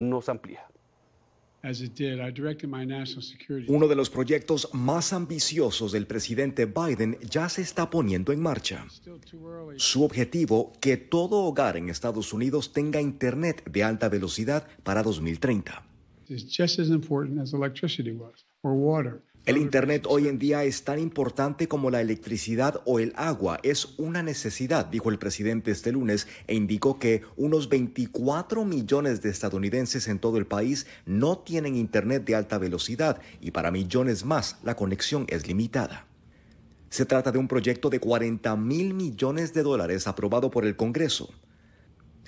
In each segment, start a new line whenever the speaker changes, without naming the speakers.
nos amplía.
Uno de los proyectos más ambiciosos del presidente Biden ya se está poniendo en marcha. Su objetivo, que todo hogar en Estados Unidos tenga Internet de alta velocidad para 2030. El Internet hoy en día es tan importante como la electricidad o el agua. Es una necesidad, dijo el presidente este lunes, e indicó que unos 24 millones de estadounidenses en todo el país no tienen Internet de alta velocidad y para millones más la conexión es limitada. Se trata de un proyecto de 40 mil millones de dólares aprobado por el Congreso.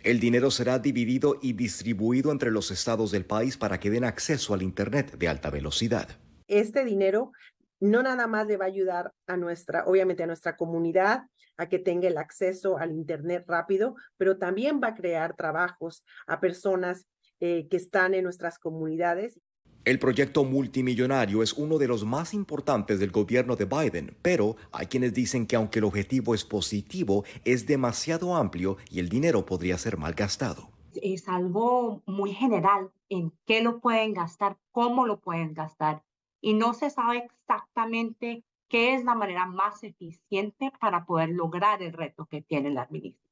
El dinero será dividido y distribuido entre los estados del país para que den acceso al Internet de alta velocidad.
Este dinero no nada más le va a ayudar a nuestra, obviamente a nuestra comunidad, a que tenga el acceso al Internet rápido, pero también va a crear trabajos a personas eh, que están en nuestras comunidades.
El proyecto multimillonario es uno de los más importantes del gobierno de Biden, pero hay quienes dicen que aunque el objetivo es positivo, es demasiado amplio y el dinero podría ser mal gastado.
Es algo muy general en qué lo pueden gastar, cómo lo pueden gastar, y no se sabe exactamente qué es la manera más eficiente para poder lograr el reto que tiene la administración.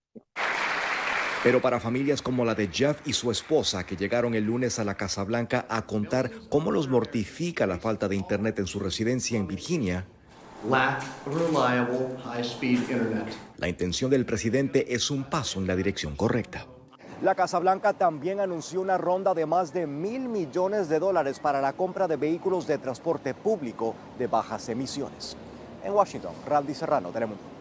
Pero para familias como la de Jeff y su esposa, que llegaron el lunes a la Casa Blanca a contar cómo los mortifica la falta de Internet en su residencia en Virginia, la intención del presidente es un paso en la dirección correcta. La Casa Blanca también anunció una ronda de más de mil millones de dólares para la compra de vehículos de transporte público de bajas emisiones. En Washington, Randy Serrano, Telemundo.